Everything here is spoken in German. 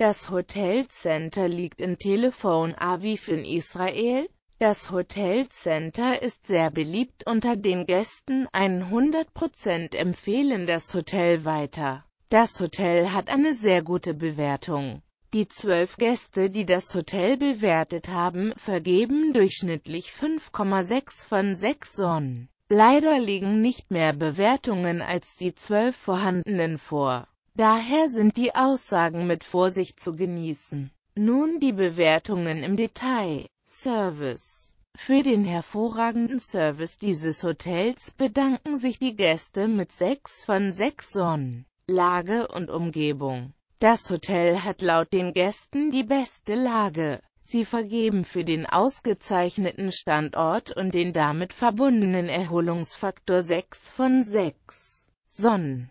Das Hotel Center liegt in Telefon Aviv in Israel. Das Hotel Center ist sehr beliebt unter den Gästen, 100% empfehlen das Hotel weiter. Das Hotel hat eine sehr gute Bewertung. Die zwölf Gäste, die das Hotel bewertet haben, vergeben durchschnittlich 5,6 von 6 Sonnen. Leider liegen nicht mehr Bewertungen als die zwölf vorhandenen vor. Daher sind die Aussagen mit Vorsicht zu genießen. Nun die Bewertungen im Detail. Service Für den hervorragenden Service dieses Hotels bedanken sich die Gäste mit 6 von 6 Sonnen. Lage und Umgebung Das Hotel hat laut den Gästen die beste Lage. Sie vergeben für den ausgezeichneten Standort und den damit verbundenen Erholungsfaktor 6 von 6 Sonnen.